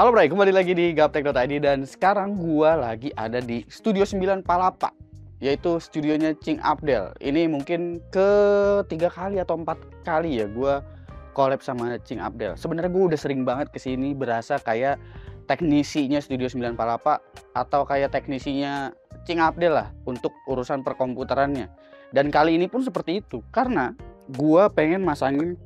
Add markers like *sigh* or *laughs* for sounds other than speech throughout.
Halo Bray, kembali lagi di gaptek.id dan sekarang gua lagi ada di Studio 9 Palapa yaitu studionya Cing Abdel. Ini mungkin ke tiga kali atau empat kali ya gua collab sama Cing Abdel. Sebenarnya gue udah sering banget kesini berasa kayak teknisinya Studio 9 Palapa atau kayak teknisinya Cing Abdel lah untuk urusan perkomputerannya. Dan kali ini pun seperti itu karena gua pengen masangin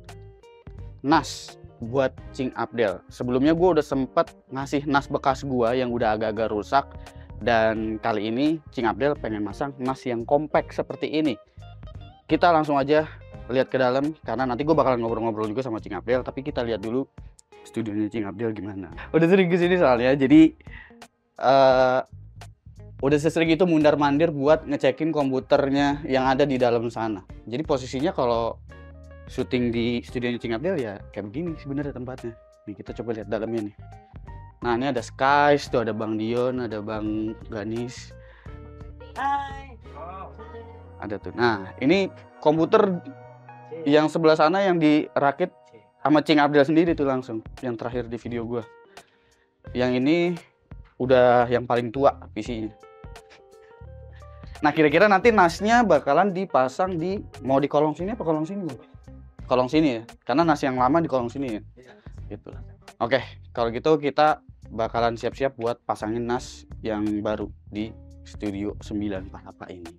NAS buat Cing Abdel. Sebelumnya gue udah sempet ngasih nas bekas gue yang udah agak-agak rusak dan kali ini Cing Abdel pengen masang nas yang compact seperti ini. Kita langsung aja lihat ke dalam karena nanti gue bakalan ngobrol-ngobrol juga sama Cing Abdel tapi kita lihat dulu studionya Cing Abdel gimana. Udah sering kesini soalnya jadi uh, udah sesering itu mundar mandir buat ngecekin komputernya yang ada di dalam sana. Jadi posisinya kalau syuting di studionya Cing Abdel ya kayak begini sebenarnya tempatnya nih kita coba lihat dalamnya nih nah ini ada Skies tuh ada Bang Dion ada Bang Ganis Hai. ada tuh nah ini komputer yang sebelah sana yang dirakit sama Cing Abdul sendiri tuh langsung yang terakhir di video gue. yang ini udah yang paling tua PC-nya. Nah kira-kira nanti nasnya bakalan dipasang di mau di kolong sini apa kolong sini? Bang? kolong sini ya karena nasi yang lama di kolong sini ya iya. gitu oke kalau gitu kita bakalan siap-siap buat pasangin nas yang baru di studio 9 apa ini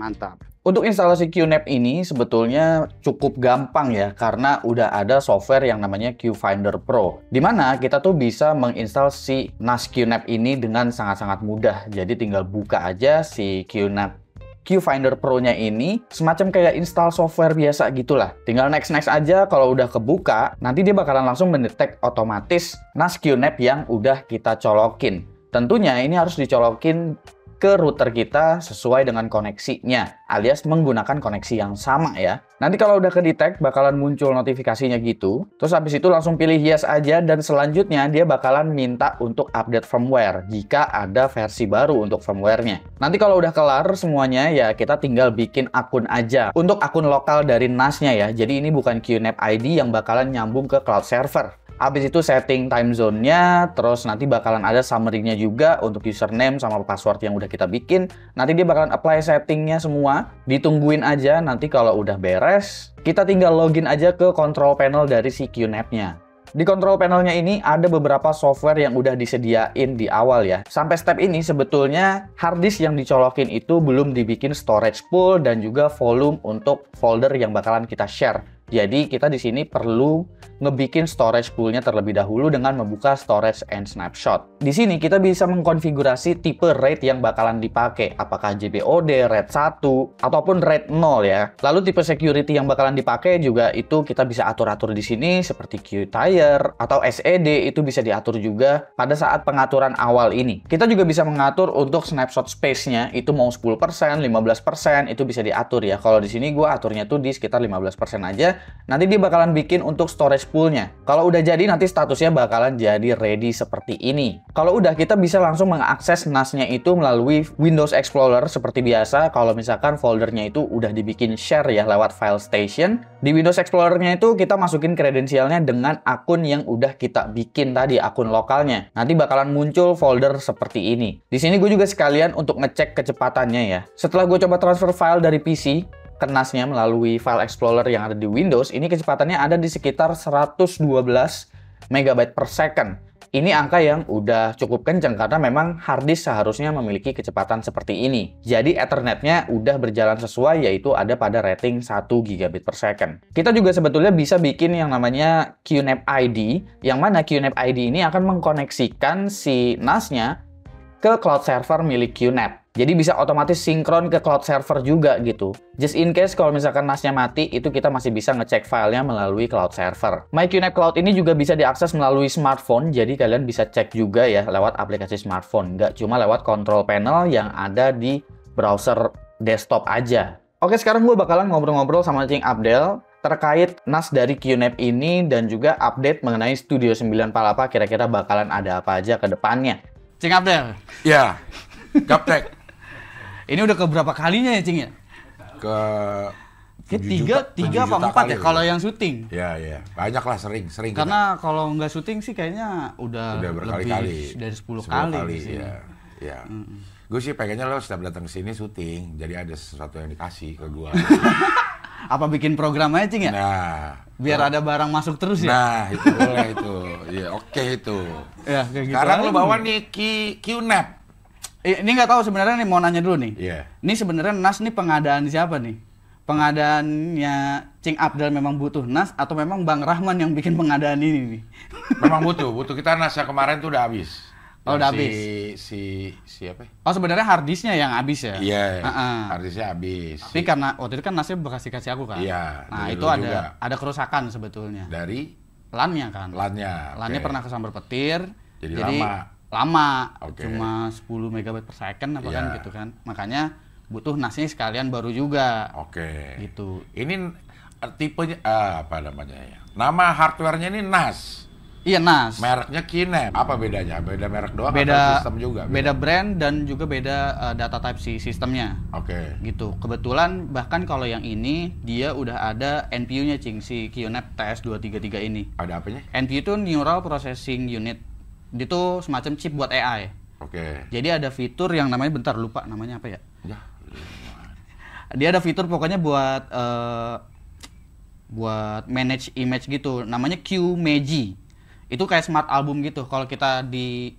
mantap untuk instalasi QNAP ini sebetulnya cukup gampang ya karena udah ada software yang namanya QFinder Pro. Dimana kita tuh bisa menginstal si NAS QNAP ini dengan sangat-sangat mudah. Jadi tinggal buka aja si QNAP Viewfinder Pro-nya ini semacam kayak install software biasa gitulah. Tinggal next-next aja kalau udah kebuka, nanti dia bakalan langsung mendetek otomatis NAS QNAP yang udah kita colokin. Tentunya ini harus dicolokin ke router kita sesuai dengan koneksinya, alias menggunakan koneksi yang sama ya. Nanti kalau udah ke detect, bakalan muncul notifikasinya gitu. Terus habis itu langsung pilih yes aja dan selanjutnya dia bakalan minta untuk update firmware jika ada versi baru untuk firmwarenya. Nanti kalau udah kelar semuanya ya kita tinggal bikin akun aja. Untuk akun lokal dari NAS-nya ya, jadi ini bukan QNAP ID yang bakalan nyambung ke cloud server. Habis itu setting time zone-nya, terus nanti bakalan ada summary-nya juga untuk username sama password yang udah kita bikin. Nanti dia bakalan apply setting-nya semua. Ditungguin aja, nanti kalau udah beres, kita tinggal login aja ke control panel dari si QNAP-nya. Di control panelnya ini ada beberapa software yang udah disediain di awal ya. Sampai step ini sebetulnya harddisk yang dicolokin itu belum dibikin storage pool dan juga volume untuk folder yang bakalan kita share. Jadi kita di sini perlu ngebikin storage poolnya terlebih dahulu dengan membuka storage and snapshot. Di sini kita bisa mengkonfigurasi tipe RAID yang bakalan dipakai, apakah JBOD, RAID 1, ataupun RAID 0 ya. Lalu tipe security yang bakalan dipakai juga itu kita bisa atur-atur di sini seperti q atau SED itu bisa diatur juga pada saat pengaturan awal ini. Kita juga bisa mengatur untuk snapshot space-nya itu mau 10%, 15%, itu bisa diatur ya. Kalau di sini gue aturnya tuh di sekitar 15% aja nanti dia bakalan bikin untuk storage poolnya. Kalau udah jadi, nanti statusnya bakalan jadi ready seperti ini. Kalau udah, kita bisa langsung mengakses NAS-nya itu melalui Windows Explorer seperti biasa. Kalau misalkan foldernya itu udah dibikin share ya lewat file station. Di Windows Explorer-nya itu kita masukin kredensialnya dengan akun yang udah kita bikin tadi, akun lokalnya. Nanti bakalan muncul folder seperti ini. Di sini gue juga sekalian untuk ngecek kecepatannya ya. Setelah gue coba transfer file dari PC, NAS-nya melalui file explorer yang ada di Windows, ini kecepatannya ada di sekitar 112 MB per second. Ini angka yang udah cukup kenceng karena memang harddisk seharusnya memiliki kecepatan seperti ini. Jadi Ethernetnya udah berjalan sesuai yaitu ada pada rating 1 gigabit per second. Kita juga sebetulnya bisa bikin yang namanya QNAP ID, yang mana QNAP ID ini akan mengkoneksikan si NAS-nya ke cloud server milik QNAP. Jadi bisa otomatis sinkron ke cloud server juga gitu. Just in case kalau misalkan NAS-nya mati, itu kita masih bisa ngecek filenya melalui cloud server. MyQNAP Cloud ini juga bisa diakses melalui smartphone, jadi kalian bisa cek juga ya lewat aplikasi smartphone. Nggak cuma lewat control panel yang ada di browser desktop aja. Oke, sekarang gue bakalan ngobrol-ngobrol sama Cing Abdel terkait NAS dari QNAP ini dan juga update mengenai Studio 9 Palapa kira-kira bakalan ada apa aja ke depannya. Cing Abdel. Ya, Gaptek. Ini udah keberapa kalinya ya, Cing ya? Ke Ketiga, tiga apa empat ya kalau ya. yang syuting. Ya, ya. Banyak lah sering, sering. Karena kalau nggak syuting sih kayaknya udah, udah berkali-kali. Dari sepuluh kali. kali ya. ya. Mm. Gue sih pengennya lo setiap datang ke sini syuting, jadi ada sesuatu yang dikasih ke gue. *laughs* apa bikin program aja, Cing ya? Nah. Biar oh. ada barang masuk terus ya? Nah, itu boleh itu. *laughs* ya, oke okay, itu. Ya, kayak gitu Sekarang lo bawa nih Ki, QNAP ini nggak tahu sebenarnya nih mau nanya dulu nih. Iya. Yeah. Ini sebenarnya Nas nih pengadaan siapa nih? Pengadaannya Cing Abdul memang butuh Nas atau memang Bang Rahman yang bikin pengadaan ini nih? Memang butuh, butuh kita Nas yang kemarin tuh udah habis. Oh, udah habis. Si siapa? Si ya? oh, sebenarnya hardisnya yang habis ya? Iya. Uh -uh. Harddisknya habis. Tapi karena waktu itu kan Nasnya bekas kasih aku kan. Iya. Nah, itu ada juga. ada kerusakan sebetulnya. Dari lannya kan. Lannya. Lannya okay. pernah kesambar petir. Jadi, jadi lama lama okay. cuma 10 MB per second apa yeah. kan iya. gitu kan makanya butuh nasi sekalian baru juga oke okay. gitu ini eh, tipenya uh, apa namanya ya nama hardwarenya ini NAS iya NAS mereknya Kinem apa bedanya beda merek doang beda sistem juga beda, beda brand dan juga beda uh, data type si sistemnya oke okay. gitu kebetulan bahkan kalau yang ini dia udah ada NPU-nya cing si QNAP TS233 ini ada apanya NPU itu Neural Processing Unit itu semacam chip buat AI. Oke. Okay. Jadi ada fitur yang namanya bentar lupa namanya apa ya? Ya. Dia ada fitur pokoknya buat uh, buat manage image gitu. Namanya Q QMeji. Itu kayak smart album gitu. Kalau kita di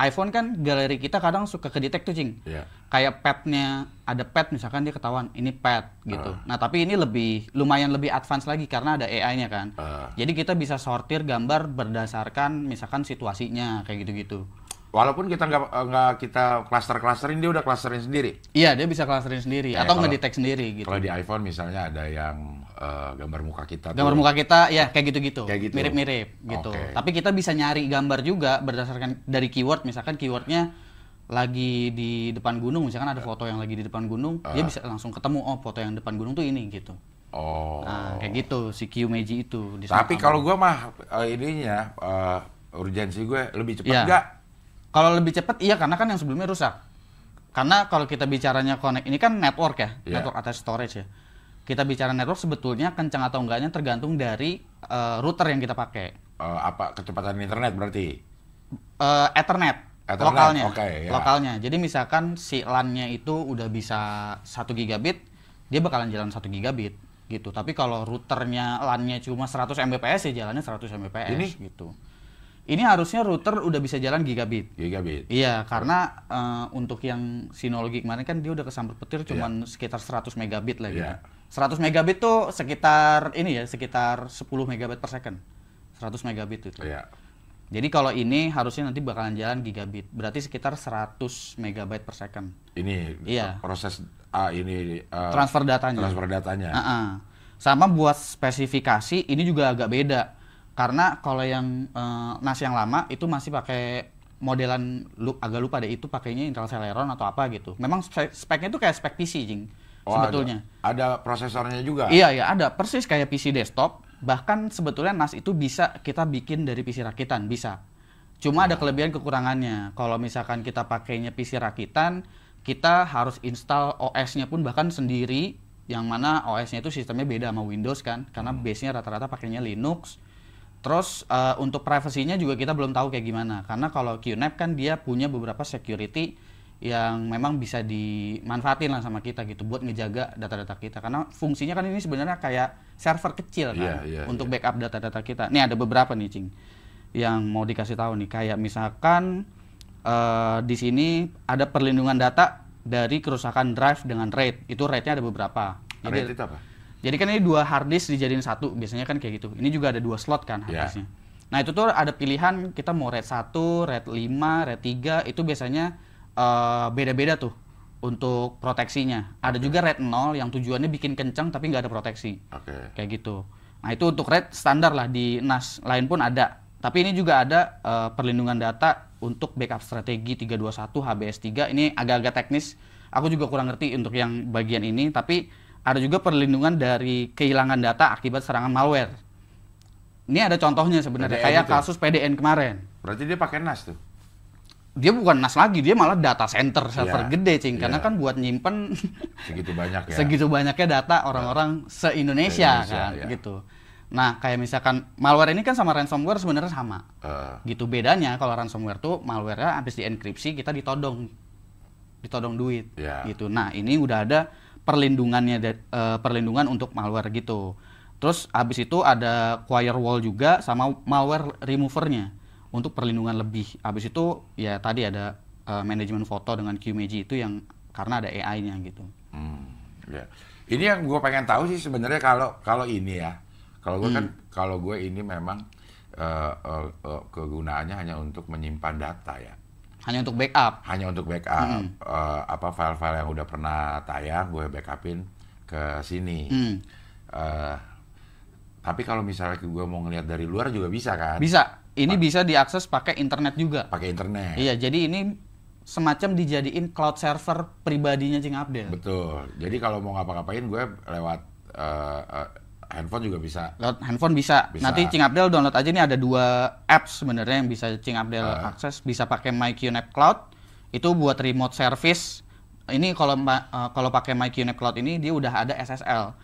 iPhone kan galeri kita kadang suka kedetek tuh cing. Yeah. Kayak padnya ada pad misalkan dia ketahuan ini pad gitu. Uh. Nah tapi ini lebih lumayan lebih advance lagi karena ada AI-nya kan. Uh. Jadi kita bisa sortir gambar berdasarkan misalkan situasinya kayak gitu-gitu walaupun kita nggak eh, nggak kita klaster-klasterin dia udah klasterin sendiri. Iya, dia bisa klasterin sendiri ya, atau ngedetect sendiri gitu. Kalau di iPhone misalnya ada yang uh, gambar muka kita Gambar tuh, muka kita ya kayak gitu-gitu. Kayak gitu. Mirip-mirip gitu. Okay. Tapi kita bisa nyari gambar juga berdasarkan dari keyword misalkan keywordnya lagi di depan gunung misalkan ada foto yang lagi di depan gunung, uh. dia ah. bisa langsung ketemu oh foto yang depan gunung tuh ini gitu. Oh. Nah, kayak gitu si Q Meiji itu. Tapi kalau gue mah uh, ininya uh, urgensi gue lebih cepat yeah. Kalau lebih cepat iya karena kan yang sebelumnya rusak. Karena kalau kita bicaranya connect ini kan network ya, yeah. network atau storage ya. Kita bicara network sebetulnya kencang atau enggaknya tergantung dari uh, router yang kita pakai. Uh, apa kecepatan internet berarti? Uh, Ethernet. Ethernet. Lokalnya. Okay, iya. yeah. Lokalnya. Jadi misalkan si LAN-nya itu udah bisa satu gigabit, dia bakalan jalan satu gigabit gitu. Tapi kalau routernya LAN-nya cuma 100 Mbps ya jalannya 100 Mbps Ini? gitu. Ini harusnya router udah bisa jalan gigabit. Gigabit. Iya, karena uh, untuk yang Synology kemarin kan dia udah kesamper petir iya. cuman yeah. sekitar 100 megabit lah gitu. Yeah. Iya. 100 megabit tuh sekitar ini ya, sekitar 10 megabit per second. 100 megabit itu. Yeah. Jadi kalau ini harusnya nanti bakalan jalan gigabit. Berarti sekitar 100 megabit per second. Ini iya. proses uh, ini uh, transfer datanya. Transfer datanya. Uh -uh. Sama buat spesifikasi ini juga agak beda. Karena kalau yang uh, NAS yang lama itu masih pakai modelan lu, agak lupa deh itu pakainya Intel Celeron atau apa gitu. Memang speknya itu kayak spek PC, Jing. Oh, sebetulnya. Ada, ada prosesornya juga. Iya, iya, ada persis kayak PC desktop. Bahkan sebetulnya NAS itu bisa kita bikin dari PC rakitan, bisa. Cuma nah. ada kelebihan kekurangannya. Kalau misalkan kita pakainya PC rakitan, kita harus install OS-nya pun bahkan sendiri yang mana OS-nya itu sistemnya beda sama Windows kan karena hmm. base-nya rata-rata pakainya Linux Terus uh, untuk privasinya juga kita belum tahu kayak gimana karena kalau QNAP kan dia punya beberapa security yang memang bisa dimanfaatin lah sama kita gitu buat ngejaga data-data kita karena fungsinya kan ini sebenarnya kayak server kecil kan yeah, yeah, untuk yeah. backup data-data kita. Nih ada beberapa nih cing yang mau dikasih tahu nih kayak misalkan uh, di sini ada perlindungan data dari kerusakan drive dengan RAID. Itu RAID-nya ada beberapa. RAID itu apa? Jadi kan ini dua hard disk dijadiin satu, biasanya kan kayak gitu. Ini juga ada dua slot kan hard Yeah. Nah itu tuh ada pilihan kita mau RAID 1, RAID 5, RAID 3, itu biasanya eh, beda-beda uh, tuh untuk proteksinya. Ada okay. juga RAID 0 yang tujuannya bikin kencang tapi nggak ada proteksi. Okay. Kayak gitu. Nah itu untuk RAID standar lah di NAS lain pun ada. Tapi ini juga ada uh, perlindungan data untuk backup strategi 321 HBS3. Ini agak-agak teknis. Aku juga kurang ngerti untuk yang bagian ini, tapi ada juga perlindungan dari kehilangan data akibat serangan malware. Ini ada contohnya sebenarnya, PDN kayak itu. Ya? kasus PDN kemarin. Berarti dia pakai NAS tuh? Dia bukan NAS lagi, dia malah data center iya, server yeah. gede, cing. Yeah. Karena kan buat nyimpen *laughs* segitu banyak ya. segitu banyaknya data orang-orang se-Indonesia se kan, yeah. gitu. Nah, kayak misalkan malware ini kan sama ransomware sebenarnya sama. Uh. Gitu bedanya kalau ransomware tuh malwarenya nya habis dienkripsi kita ditodong ditodong duit yeah. gitu. Nah, ini udah ada perlindungannya uh, perlindungan untuk malware gitu. Terus habis itu ada choir wall juga sama malware removernya untuk perlindungan lebih. Abis itu ya tadi ada uh, manajemen foto dengan QMG itu yang karena ada AI-nya gitu. Hmm, ya. Ini yang gue pengen tahu sih sebenarnya kalau kalau ini ya, kalau gue kan, hmm. kan kalau gue ini memang uh, uh, uh, kegunaannya hanya untuk menyimpan data ya. Hanya untuk backup. Hanya untuk backup. Mm. Uh, apa file-file yang udah pernah tayang gue backupin ke sini. Mm. Uh, tapi kalau misalnya gue mau ngelihat dari luar juga bisa kan? Bisa. Ini pa bisa diakses pakai internet juga. Pakai internet. Iya, jadi ini semacam dijadiin cloud server pribadinya Cing Abdel. Betul. Jadi kalau mau ngapa-ngapain gue lewat uh, uh, handphone juga bisa. Lewat handphone bisa. bisa. Nanti Cing Abdel download aja ini ada dua apps sebenarnya yang bisa Cing Abdel uh. akses. Bisa pakai MyQNAP Cloud. Itu buat remote service. Ini kalau uh, kalau pakai MyQNAP Cloud ini dia udah ada SSL.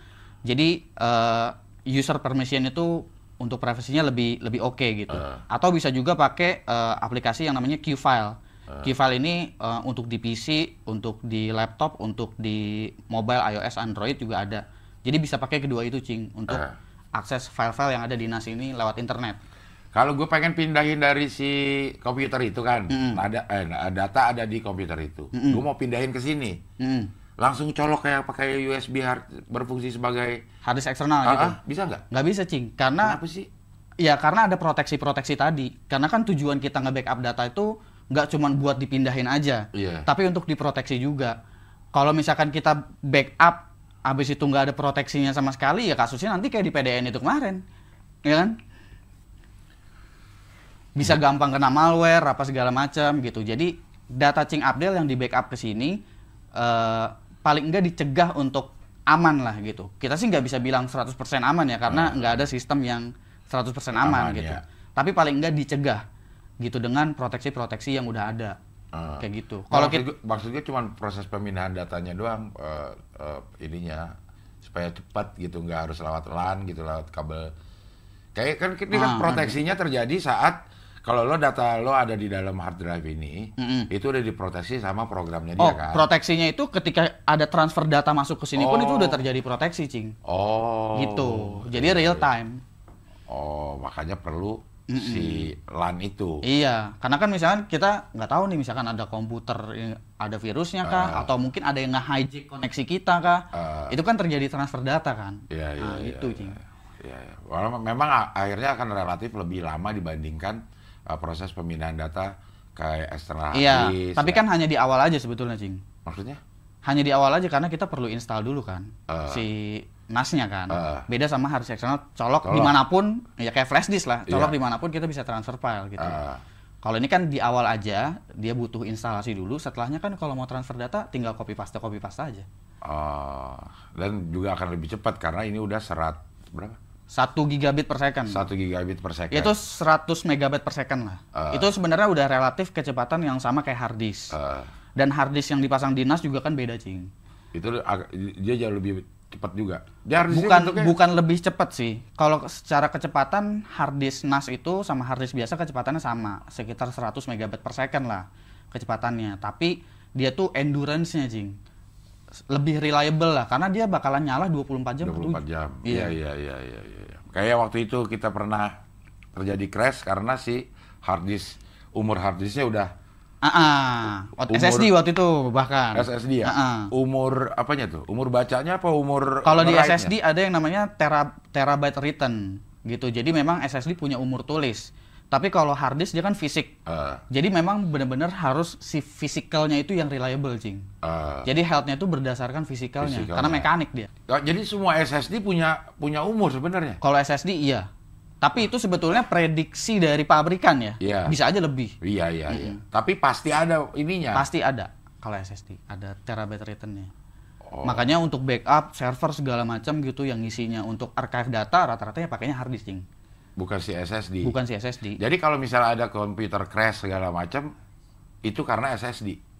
Jadi uh, user permission itu untuk privasinya lebih lebih oke okay, gitu. Uh. Atau bisa juga pakai uh, aplikasi yang namanya Qfile. Uh. Ah. File ini uh, untuk di PC, untuk di laptop, untuk di mobile iOS, Android juga ada. Jadi bisa pakai kedua itu cing untuk uh. akses file-file yang ada di NAS ini lewat internet. Kalau gue pengen pindahin dari si komputer itu kan, mm ada eh, nah, data ada di komputer itu. Mm -hmm. Gue mau pindahin ke sini. Mm Langsung colok kayak pakai USB hard berfungsi sebagai hard eksternal uh, gitu. Ah, bisa nggak? Nggak bisa, Cing. Karena apa sih? Ya karena ada proteksi-proteksi tadi. Karena kan tujuan kita nge-backup data itu nggak cuma buat dipindahin aja, yeah. tapi untuk diproteksi juga. Kalau misalkan kita backup habis itu nggak ada proteksinya sama sekali ya kasusnya nanti kayak di PDN itu kemarin ya kan bisa hmm. gampang kena malware apa segala macam gitu jadi data Cing update yang di backup ke sini uh, paling enggak dicegah untuk aman lah gitu kita sih nggak bisa bilang 100% aman ya karena hmm. nggak hmm. ada sistem yang 100% aman, aman gitu ya. tapi paling enggak dicegah gitu dengan proteksi-proteksi yang udah ada Uh, kayak gitu. Nah, kalau maksud, kita... maksudnya cuma proses pemindahan datanya doang uh, uh, ininya supaya cepat gitu nggak harus lewat LAN gitu lewat kabel. Kayak kan ini kan ah, kan. proteksinya terjadi saat kalau lo data lo ada di dalam hard drive ini, mm itu udah diproteksi sama programnya dia oh, kan. proteksinya itu ketika ada transfer data masuk ke sini oh. pun itu oh. udah terjadi proteksi, Cing. Oh. Gitu. Jadi real time. Oh, makanya perlu mm -mm. si LAN itu. Iya, karena kan misalkan kita nggak tahu nih misalkan ada komputer eh, ada virusnya kah uh, atau mungkin ada yang nge-hijack koneksi kita kah. Uh, itu kan terjadi transfer data kan. Iya, iya. Nah, iya, itu, iya. Cing. Iya, iya. Walau memang akhirnya akan relatif lebih lama dibandingkan uh, proses pemindahan data kayak eksternal Iya, tapi ya. kan hanya di awal aja sebetulnya, Cing. Maksudnya? Hanya di awal aja karena kita perlu install dulu kan. Uh, si nasnya kan. Uh. Beda sama harus eksternal colok, colok. dimanapun, ya kayak flash disk lah, colok yeah. dimanapun kita bisa transfer file gitu. Uh. Kalau ini kan di awal aja dia butuh instalasi dulu, setelahnya kan kalau mau transfer data tinggal copy paste copy paste aja. Uh, dan juga akan lebih cepat karena ini udah serat berapa? satu gigabit per second. Satu gigabit per second. Itu seratus megabit per second lah. Uh. Itu sebenarnya udah relatif kecepatan yang sama kayak hard disk. Uh. Dan hard disk yang dipasang di NAS juga kan beda, Cing. Itu dia jauh lebih cepat juga. Dia harus bukan bentuknya... bukan lebih cepat sih. Kalau secara kecepatan hard disk NAS itu sama hard disk biasa kecepatannya sama, sekitar 100 megabit per second lah kecepatannya. Tapi dia tuh endurance-nya, Jing. Lebih reliable lah karena dia bakalan nyala 24 jam 24 jam. Iya, iya, iya, iya, iya. Kayak waktu itu kita pernah terjadi crash karena si hard disk umur hard disknya udah Ah, uh -uh. SSD waktu itu bahkan. SSD ya. Uh -uh. Umur apanya tuh? Umur bacanya apa umur? Kalau di SSD ada yang namanya tera terabyte written gitu. Jadi memang SSD punya umur tulis. Tapi kalau hard disk dia kan fisik. Uh. Jadi memang benar-benar harus si fisikalnya itu yang reliable, Jing. Uh. Jadi health-nya itu berdasarkan fisikalnya, karena mekanik dia. Nah, jadi semua SSD punya punya umur sebenarnya. Kalau SSD iya. Tapi itu sebetulnya prediksi dari pabrikan ya. Iya. Bisa aja lebih. Iya, iya, mm iya. Tapi pasti ada ininya. Pasti ada kalau SSD, ada terabyte returnnya. Oh. Makanya untuk backup server segala macam gitu yang isinya untuk archive data rata-rata ya pakainya hard disk. Bukan si SSD. Bukan si SSD. Jadi kalau misalnya ada komputer crash segala macam itu karena SSD.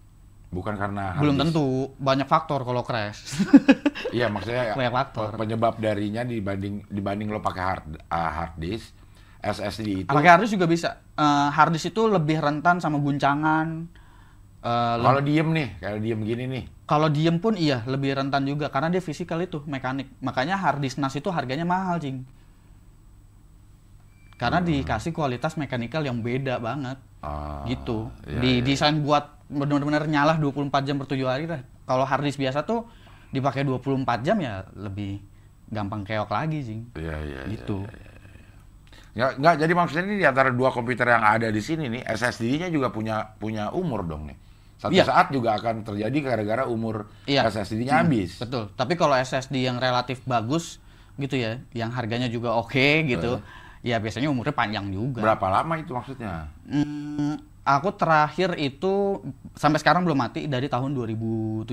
Bukan karena belum tentu banyak faktor kalau crash. *laughs* Iya maksudnya *laughs* banyak faktor. Penyebab darinya dibanding dibanding lo pakai hard uh, hard disk SSD itu. Pakai hard disk juga bisa. Uh, hard disk itu lebih rentan sama guncangan. Uh, kalau diem nih, kalau diem gini nih. Kalau diem pun iya lebih rentan juga karena dia fisikal itu mekanik. Makanya hard disk NAS itu harganya mahal jing karena hmm. dikasih kualitas mekanikal yang beda banget ah, gitu iya, di iya. iya. desain buat benar-benar nyala 24 jam per 7 hari lah kalau harddisk biasa tuh dipakai 24 jam ya lebih gampang keok lagi sih iya, iya, iya, gitu iya, iya, iya. nggak jadi maksudnya ini di antara dua komputer yang ada di sini nih SSD-nya juga punya punya umur dong nih satu iya. saat juga akan terjadi gara-gara umur iya. SSD-nya hmm, habis betul tapi kalau SSD yang relatif bagus gitu ya yang harganya juga oke okay, gitu uh Ya biasanya umurnya panjang juga. Berapa lama itu maksudnya? Hmm, aku terakhir itu sampai sekarang belum mati dari tahun 2017.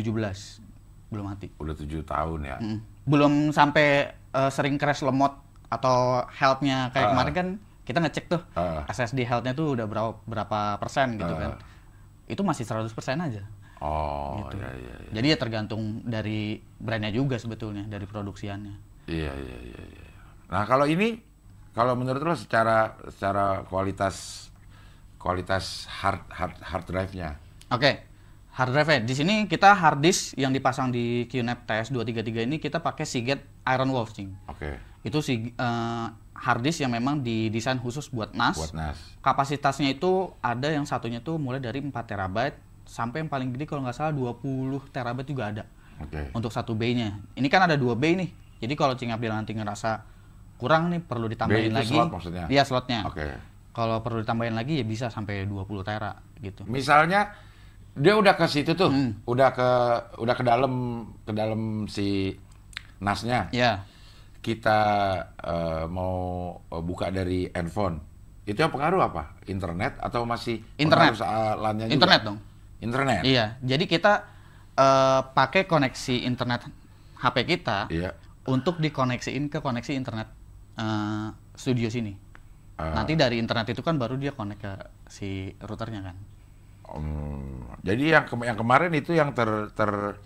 Belum mati. Udah 7 tahun ya. Hmm. Belum sampai uh, sering crash lemot atau health-nya kayak uh. kemarin kan kita ngecek tuh uh. Ah. SSD health-nya tuh udah berapa berapa persen gitu uh. kan. Itu masih 100% persen aja. Oh, gitu. iya, iya, iya. Jadi ya tergantung dari brandnya juga sebetulnya, dari produksiannya. Iya, iya, iya. iya. Nah, kalau ini kalau menurut lo secara secara kualitas kualitas hard hard hard drive-nya. Oke. Okay. Hard drive-nya. Di sini kita hard disk yang dipasang di QNAP TS233 ini kita pakai Seagate Iron Wolf, Oke. Okay. Itu si uh, eh, hard disk yang memang didesain khusus buat NAS. Buat NAS. Kapasitasnya itu ada yang satunya tuh mulai dari 4 terabyte sampai yang paling gede kalau nggak salah 20 terabyte juga ada. Oke. Okay. Untuk satu bay-nya. Ini kan ada dua bay nih. Jadi kalau cingap Abdil nanti ngerasa kurang nih perlu ditambahin B lagi. Slot maksudnya? Iya slotnya. Oke. Okay. Kalau perlu ditambahin lagi ya bisa sampai 20 tera gitu. Misalnya dia udah ke situ tuh, hmm. udah ke udah ke dalam ke dalam si nasnya. Iya. Kita uh, mau eh, buka dari handphone. Itu yang pengaruh apa? Internet atau masih internet soalannya juga? Internet dong. Internet. Iya. Jadi kita uh, pakai koneksi internet HP kita iya. untuk dikoneksiin ke koneksi internet Eh, studio sini. Uh, Nanti dari internet itu kan baru dia connect ke si routernya kan. Um, jadi yang ke yang kemarin itu yang ter ter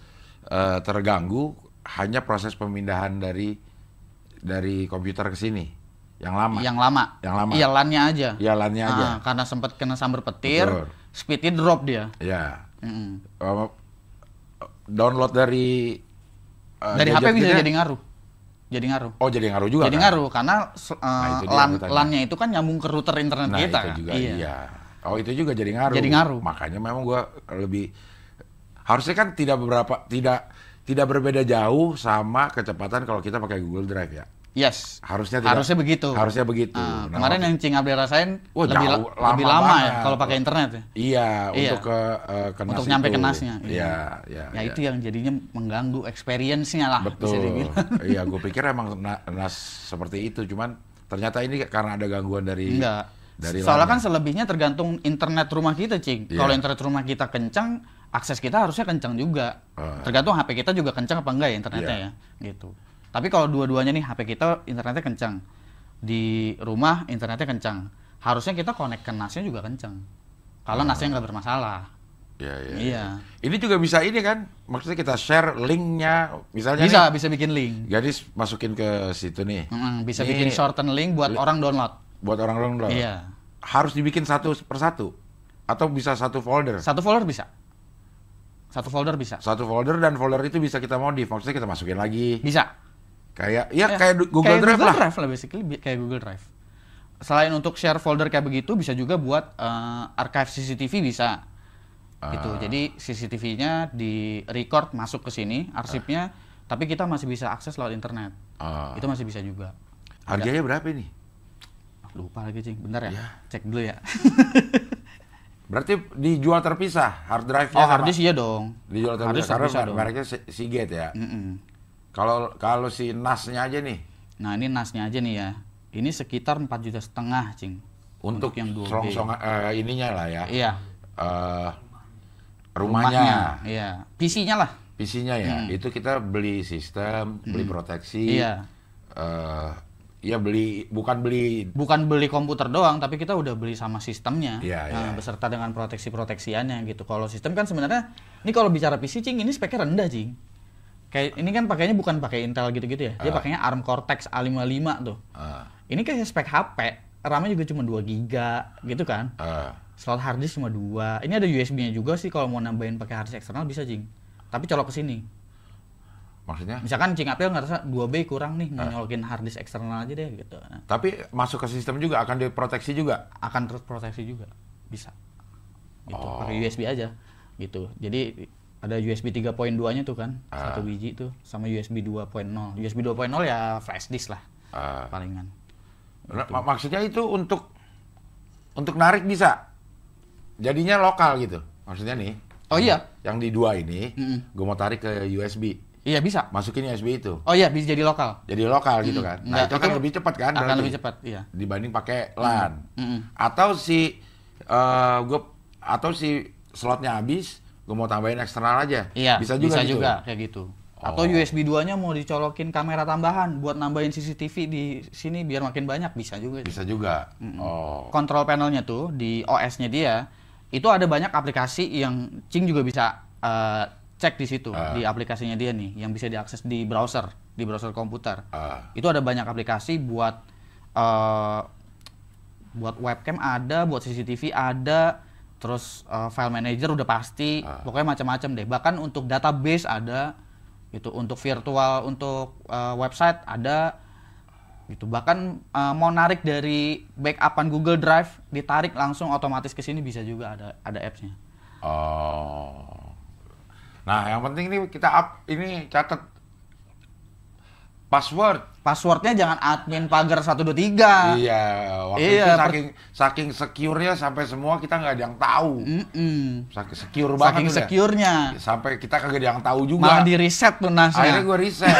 uh, terganggu hanya proses pemindahan dari dari komputer ke sini. Yang lama. Yang lama. Yang lama. Iya lannya aja. Iya lannya aja. Ah, karena sempat kena sambar petir, Betul. speednya drop dia. Ya. Mm -hmm. download dari uh, dari HP bisa jadi ngaruh jadi ngaruh. Oh, jadi ngaruh juga. Jadi kan? ngaruh karena uh, nah, itu eh, LAN, nya itu kan nyambung ke router internet nah, kita. Itu kan? juga, iya. iya. Oh, itu juga jadi ngaruh. Jadi ngaruh. Makanya memang gua lebih harusnya kan tidak beberapa tidak tidak berbeda jauh sama kecepatan kalau kita pakai Google Drive ya. Yes. Harusnya tidak, harusnya begitu. Harusnya begitu. Uh, nah, kemarin yang Cing Abdi rasain oh, lebih, jauh, lama, lebih lama ya, banget. ya kalau pakai internet ya. Iya, iya. untuk ke uh, eh, kenas Untuk itu. nyampe ke nasnya. Iya. iya, iya. Ya, ya, ya, itu yang jadinya mengganggu experience-nya lah. Betul. *laughs* iya, gue pikir emang nas seperti itu, cuman ternyata ini karena ada gangguan dari Enggak. dari Soalnya lama. kan selebihnya tergantung internet rumah kita, Cing. Yeah. Kalau internet rumah kita kencang, akses kita harusnya kencang juga. Uh. Tergantung HP kita juga kencang apa enggak ya internetnya yeah. ya, gitu. Tapi kalau dua-duanya nih HP kita internetnya kencang. Di rumah internetnya kencang. Harusnya kita connect ke NASnya juga kencang. Kalau oh. NASnya nggak bermasalah. Iya, iya. Ya. Ini juga bisa ini kan, maksudnya kita share linknya, misalnya. Bisa, nih, bisa bikin link. Jadi masukin ke situ nih. Mm, bisa nih, bikin shorten link buat li orang download. Buat orang download. Iya. Harus dibikin satu persatu, atau bisa satu folder. Satu folder bisa. Satu folder bisa. Satu folder dan folder itu bisa kita modif, maksudnya kita masukin lagi. Bisa. Kayak ya eh, kayak Google kayak Drive Google lah. Drive lah basically kayak Google Drive. Selain untuk share folder kayak begitu bisa juga buat uh, archive CCTV bisa. Uh. Gitu. Jadi CCTV-nya di record masuk ke sini arsipnya uh. tapi kita masih bisa akses lewat internet. Uh. Itu masih bisa juga. Harganya berapa ini? Lupa lagi, Cing. Bentar ya. Yeah. Cek dulu ya. *laughs* Berarti dijual terpisah hard drive-nya? Oh, hard disk iya dong. Dijual terpisah hard karena mereknya Seagate ya. Mm -mm. Kalau kalau si nasnya aja nih. Nah ini nasnya aja nih ya. Ini sekitar empat juta setengah, cing. Untuk, untuk yang dua serongsong uh, ininya lah ya. Iya. Uh, rumahnya. rumahnya. Iya. PC-nya lah. PC-nya ya. Hmm. Itu kita beli sistem, beli hmm. proteksi. Iya. Uh, ya beli bukan beli bukan beli komputer doang tapi kita udah beli sama sistemnya ya, nah, iya. beserta dengan proteksi proteksiannya gitu kalau sistem kan sebenarnya ini kalau bicara PC cing ini speknya rendah cing Kayak ini kan pakainya bukan pakai Intel gitu-gitu ya. Dia uh. pakainya ARM Cortex A55 tuh. Uh. Ini kayak spek HP, RAM-nya juga cuma 2 GB gitu kan. Uh. Slot hard disk cuma 2. Ini ada USB-nya juga sih kalau mau nambahin pakai hard disk eksternal bisa, Jing. Tapi colok ke sini. Maksudnya? Misalkan Cing April ngerasa 2B kurang nih, mau uh. nyolokin hard disk eksternal aja deh gitu. Nah. Tapi masuk ke sistem juga akan diproteksi juga. Akan terus proteksi juga. Bisa. Gitu, oh. pakai USB aja gitu. Jadi ada USB 3.2-nya tuh kan, ah. satu biji tuh sama USB 2.0. USB 2.0 ya flash disk lah. Ah. Palingan. Nah, gitu. Maksudnya itu untuk untuk narik bisa. Jadinya lokal gitu. Maksudnya nih. Oh iya. Yang di dua ini, mm -mm. gue mau tarik ke USB. Iya bisa. Masukin USB itu. Oh iya bisa jadi lokal. Jadi lokal mm. gitu kan. Nah Nggak, itu akan lebih cepat kan? Akan lebih cepat. Iya. Dibanding pakai LAN. Mm -mm. Atau si uh, eh, gue atau si slotnya habis, gue mau tambahin eksternal aja. Iya, bisa juga bisa gitu. juga kayak gitu. Oh. Atau USB 2-nya mau dicolokin kamera tambahan buat nambahin CCTV di sini biar makin banyak bisa juga. Bisa juga. Oh. Kontrol panelnya tuh di OS-nya dia itu ada banyak aplikasi yang Cing juga bisa uh, cek di situ uh. di aplikasinya dia nih yang bisa diakses di browser di browser komputer. Uh. Itu ada banyak aplikasi buat uh, buat webcam ada, buat CCTV ada, terus uh, file manager udah pasti uh. pokoknya macam-macam deh bahkan untuk database ada itu untuk virtual untuk uh, website ada gitu bahkan uh, mau narik dari backupan Google Drive ditarik langsung otomatis ke sini bisa juga ada ada appsnya oh nah yang penting ini kita up ini catat Password. Passwordnya jangan admin pagar 123. Iya, waktu iya, itu saking saking secure sampai semua kita nggak ada yang tahu. Mm -mm. Saking secure banget. Saking securenya Ya. Sampai kita kagak ada yang tahu juga. Malah di reset tuh nasnya. Akhirnya gue reset.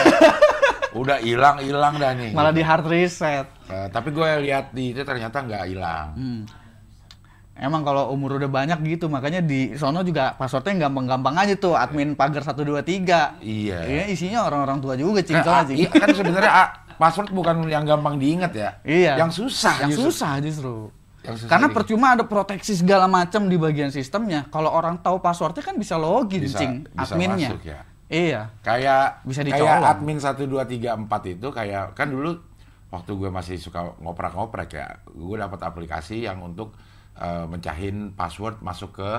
*laughs* Udah hilang-hilang dah nih. Malah di hard reset. Uh, tapi gue lihat di itu ternyata nggak hilang. Hmm. Emang kalau umur udah banyak gitu, makanya di sono juga passwordnya gampang-gampang aja tuh, iya. admin pagar 123. Iya. Iya, isinya orang-orang tua juga eh, cincang nah, aja. Iya, kan sebenarnya ah, password bukan yang gampang diingat ya. Iya. Yang susah. Yang justru. susah justru. Yang susah Karena percuma ada proteksi segala macam di bagian sistemnya. Kalau orang tahu passwordnya kan bisa login bisa, cing bisa adminnya. Masuk ya. Iya. Kayak bisa dicolong. Kayak admin 1234 itu kayak kan dulu waktu gue masih suka ngoprek-ngoprek ya, gue dapat aplikasi yang untuk Eh, mencahin password masuk ke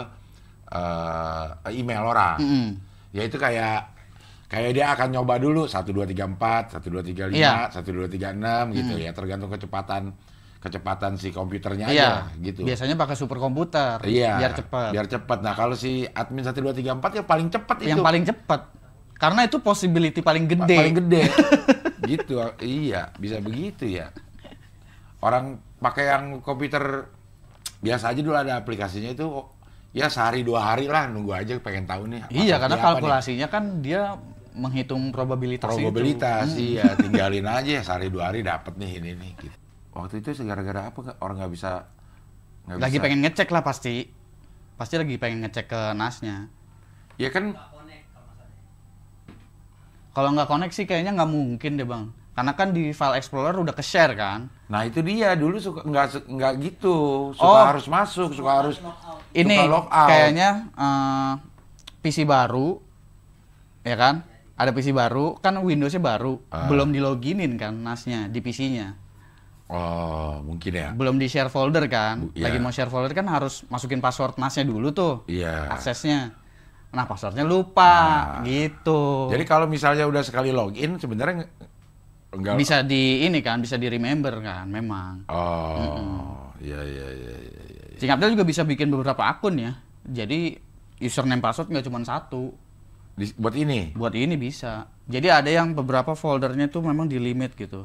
uh, email orang. Mm -hmm. Ya itu kayak kayak dia akan nyoba dulu satu dua tiga empat satu dua tiga lima iya. satu dua tiga enam gitu ya tergantung kecepatan kecepatan si komputernya iya. aja gitu biasanya pakai superkomputer iya, biar cepat biar cepat nah kalau si admin satu dua tiga empat ya paling cepat itu yang paling cepat karena itu possibility paling gede paling gede *laughs* gitu iya bisa begitu ya orang pakai yang komputer biasa aja dulu ada aplikasinya itu ya sehari dua hari lah nunggu aja pengen tahu nih. Iya karena kalkulasinya nih. kan dia menghitung probabilitas. Probabilitas itu. Hmm. iya *laughs* tinggalin aja sehari dua hari dapat nih ini nih. Gitu. Waktu itu segara gara apa orang nggak bisa. Gak lagi bisa. pengen ngecek lah pasti, pasti lagi pengen ngecek ke nasnya. Ya kan. Kalau nggak koneksi kayaknya nggak mungkin deh bang. Karena kan di file explorer udah ke-share kan. Nah, itu dia dulu suka nggak nggak gitu, suka oh. harus masuk, suka harus ini kayaknya uh, eh, PC baru ya kan? Ada PC baru, kan Windowsnya baru, uh. belum loginin kan NASnya di PC-nya. Oh, mungkin ya. Belum di share folder kan? Bu, yeah. Lagi mau share folder kan harus masukin password NASnya dulu tuh. Iya. Yeah. Aksesnya. Nah, passwordnya lupa nah. gitu. Jadi kalau misalnya udah sekali login sebenarnya enggak bisa di ini kan bisa di remember kan memang oh iya iya iya iya. iya, iya. Singapura juga bisa bikin beberapa akun ya jadi username password nggak cuma satu buat ini buat ini bisa jadi ada yang beberapa foldernya tuh memang di limit gitu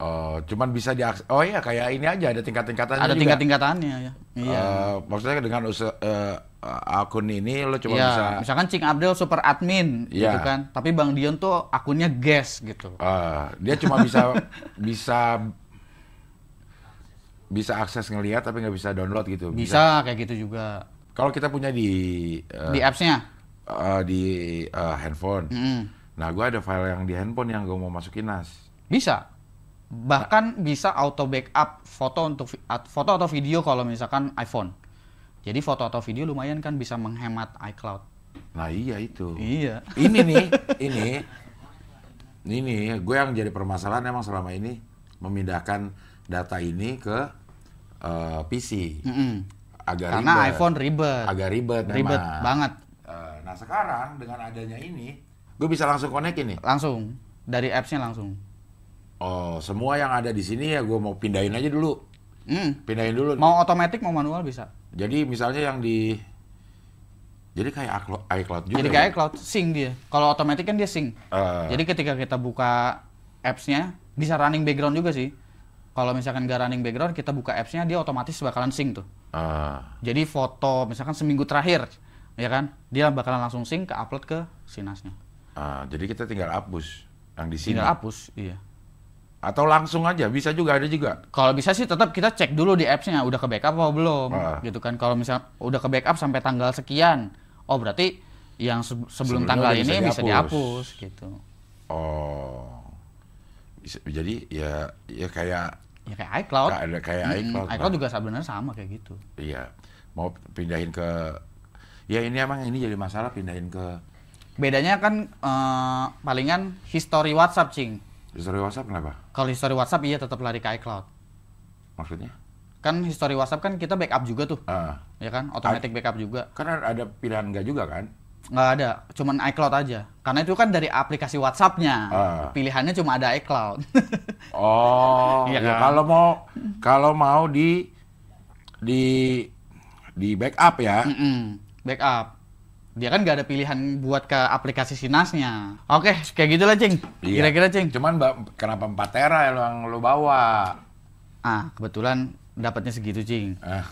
Oh, cuman bisa di oh iya kayak ini aja ada tingkat-tingkatannya ada tingkat-tingkatannya ya iya uh, maksudnya dengan usaha uh, eh, akun ini lo cuma iya, bisa misalkan Cing Abdul super admin iya. gitu kan tapi Bang Dion tuh akunnya guest gitu uh, dia cuma *laughs* bisa bisa bisa akses ngelihat tapi nggak bisa download gitu bisa, bisa kayak gitu juga kalau kita punya di uh, di appsnya uh, di uh, handphone mm -hmm. nah gua ada file yang di handphone yang gue mau masukin nas bisa bahkan bisa auto backup foto untuk foto atau video kalau misalkan iPhone. Jadi foto atau video lumayan kan bisa menghemat iCloud. Nah iya itu. Iya. Ini nih, *laughs* ini, ini nih, gue yang jadi permasalahan emang selama ini memindahkan data ini ke uh, eh, PC. Mm -hmm. Agar Karena ribet. iPhone ribet. Agak ribet. Ribet memang. banget. Eh, nah sekarang dengan adanya ini, gue bisa langsung connect ini. Langsung dari appsnya langsung oh semua yang ada di sini ya gue mau pindahin aja dulu hmm. pindahin dulu mau otomatis mau manual bisa jadi misalnya yang di jadi kayak iCloud juga jadi ya? kayak iCloud sing dia kalau otomatis kan dia sing uh. Eh. jadi ketika kita buka appsnya bisa running background juga sih kalau misalkan gak running background kita buka appsnya dia otomatis bakalan sing tuh uh. jadi foto misalkan seminggu terakhir ya kan dia bakalan langsung sing ke upload ke sinasnya uh, jadi kita tinggal hapus yang di sini tinggal hapus iya atau langsung aja bisa juga ada juga kalau bisa sih tetap kita cek dulu di appsnya udah ke backup apa belum uh. gitu kan kalau misal udah ke backup sampai tanggal sekian oh berarti yang se sebelum tanggal ini bisa dihapus. bisa dihapus gitu oh bisa, jadi ya ya kayak ya kayak iCloud ada kayak hmm, iCloud iCloud juga sebenarnya sama kayak gitu iya mau pindahin ke ya ini emang ini jadi masalah pindahin ke bedanya kan eh, palingan history WhatsApp cing History WhatsApp kenapa? Kalau history WhatsApp iya tetap lari ke iCloud. Maksudnya? Kan history WhatsApp kan kita backup juga tuh. Uh, ya kan? Automatic backup juga. Karena ada pilihan enggak juga kan? Enggak ada, cuman iCloud aja. Karena itu kan dari aplikasi WhatsApp-nya. Uh. Pilihannya cuma ada iCloud. *laughs* oh, iya, iya kan? kalau mau kalau mau di di di backup ya. Mm -mm, backup dia kan gak ada pilihan buat ke aplikasi sinasnya. Oke, kayak gitu lah cing. Iya. Kira-kira cing. Cuman mbak, kenapa 4 tera yang lo bawa? Ah, kebetulan dapatnya segitu cing. Eh.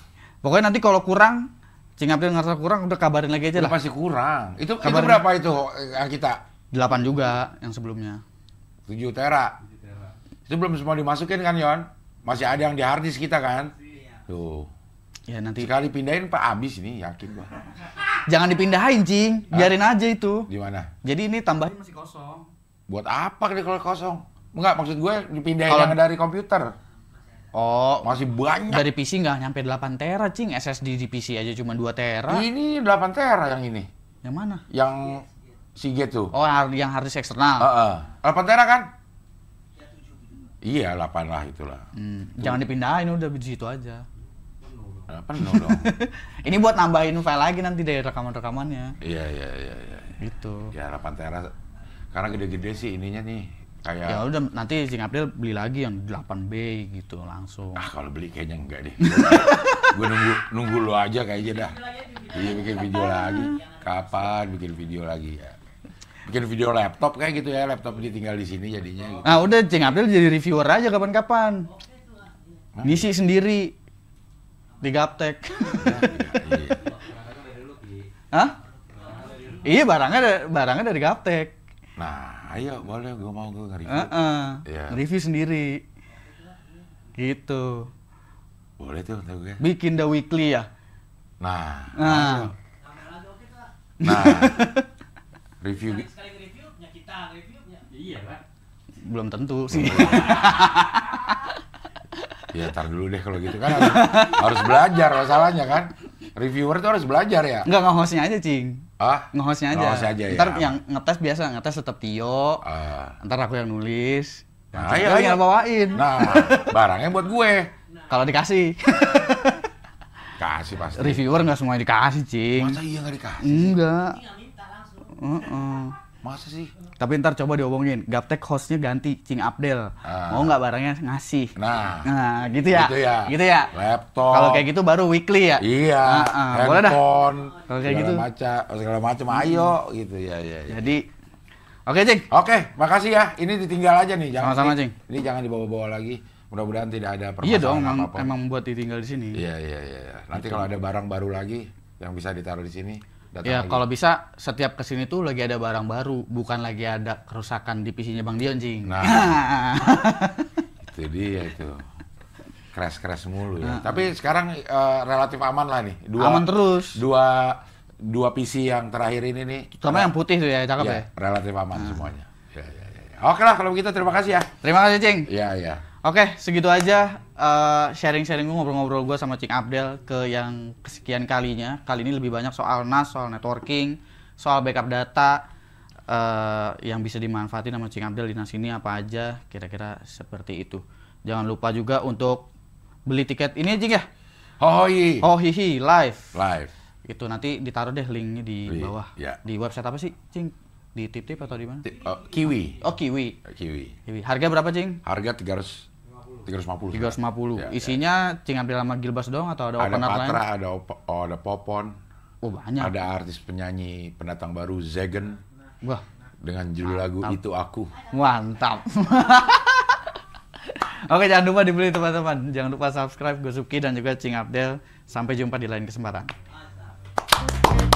Pokoknya nanti kalau kurang, cing April ngerasa kurang udah kabarin lagi aja lah. Pasti kurang. Itu, kabarin. itu berapa itu eh, kita? delapan juga yang sebelumnya. tujuh tera. Itu belum semua dimasukin kan Yon? Masih ada yang di hardisk kita kan? Iya. Tuh. Ya nanti. Sekali pindahin Pak abis ini yakin gua. Jangan dipindahin, Cing. Biarin aja itu. Gimana? Jadi ini tambahin masih kosong. Buat apa kalau kosong? Enggak, maksud gue dipindahin kalau... dari komputer. Oh, masih banyak. Dari PC nggak nyampe 8 tera, cing. SSD di PC aja cuma 2 tera. Ini 8 tera yang ini. Yang mana? Yang Seagate tuh. Oh, yang harus eksternal. Heeh. Uh -uh. 8 tera kan? Iya, 8 lah itulah. Hmm. Jangan dipindahin udah di situ aja penuh dong. *laughs* ini buat nambahin file lagi nanti dari rekaman-rekamannya. Iya, iya, iya, iya. Gitu. Ya harapan Tera karena gede-gede sih ininya nih kayak ya udah nanti Sing April beli lagi yang 8B gitu langsung ah kalau beli kayaknya enggak deh gue nunggu nunggu lo aja kayaknya dah iya bikin video lagi kapan bikin video lagi ya bikin video laptop kayak gitu ya laptop ini tinggal di sini jadinya gitu. nah udah Cing April jadi reviewer aja kapan-kapan ngisi sendiri di gaptek iya, iya. Hah? Iya barangnya dari, barangnya dari gaptek. Nah, ayo boleh gue mau gue review Uh -uh. Iya. Yeah. Review sendiri. Gitu. Boleh tuh tahu gue. Bikin the weekly ya. Nah. Nah. Nah. *laughs* review. Sekali review punya kita, review punya. Iya, Pak. Belum tentu sih. *laughs* Ya ntar dulu deh kalau gitu kan harus, harus belajar masalahnya kan. Reviewer tuh harus belajar ya. Enggak nge-hostnya aja, Cing. Ah? Nge-hostnya aja. nge aja ya. ntar ya. yang ngetes biasa, ngetes tetap Tio. ah. Ntar aku yang nulis. Nah, ayo, iya, ayo. Iya. Yang bawain. Nah, barangnya buat gue. Kalau dikasih. Kasih pasti. Reviewer nggak semuanya dikasih, Cing. Masa iya nggak dikasih? Enggak. minta langsung. Uh -uh. Masa sih? Tapi ntar coba diomongin, Gaptek hostnya ganti Cing Abdel. Uh, Mau nggak barangnya ngasih? Nah, nah gitu ya. Gitu ya. Gitu ya. Laptop. Kalau kayak gitu baru weekly ya. Iya. Nah, uh, boleh dah. Kalau kayak gitu. Macam, segala macam. Hmm. Ayo gitu ya, ya, ya. Jadi Oke, Cing. Oke, makasih ya. Ini ditinggal aja nih, jangan. Sama-sama, Cing. Ini jangan dibawa-bawa lagi. Mudah-mudahan tidak ada permasalahan Iya dong, emang, apa -apa. emang buat ditinggal di sini. Iya, iya, iya. iya. Nanti gitu. kalau ada barang baru lagi yang bisa ditaruh di sini, Ya kalau bisa setiap kesini tuh lagi ada barang baru, bukan lagi ada kerusakan di PC-nya Bang Dion, Jing. Nah, jadi *laughs* ya itu. keras-keras mulu ya. Nah, Tapi sekarang uh, relatif aman lah nih. Dua, aman terus. Dua dua PC yang terakhir ini nih. Terutama yang putih tuh ya, cakep ya. ya? Relatif aman nah. semuanya. Ya, ya, ya, ya. Oke lah kalau begitu terima kasih ya. Terima kasih, Cing. Iya, iya. Oke, segitu aja uh, sharing-sharing gue ngobrol-ngobrol gue sama Cing Abdel ke yang kesekian kalinya. Kali ini lebih banyak soal NAS, soal networking, soal backup data uh, yang bisa dimanfaatin sama Cing Abdel di NAS ini apa aja, kira-kira seperti itu. Jangan lupa juga untuk beli tiket ini aja ya. Hohi. Oh, Hohihi live. Live. Itu nanti ditaruh deh linknya di bawah. Yeah. Di website apa sih, Cing? Di tip-tip atau di mana? Tip, uh, oh, kiwi. Oh, kiwi. Eh, kiwi. Kiwi. Harga berapa, ya, ya. Cing? Harga tiga tiga ratus ratus tiga 350. 350. puluh Isinya ya. Cing ambil sama Gilbas doang atau ada, ada opener lain? Ada Patra, ada oh, ada Popon. Oh, banyak. Ada artis penyanyi pendatang baru Zegen. Wah. Dengan judul Mantap. lagu Itu Aku. Mantap. *laughs* Oke, jangan lupa dibeli teman-teman. Jangan lupa subscribe Gosuki dan juga Cing Abdel. Sampai jumpa di lain kesempatan.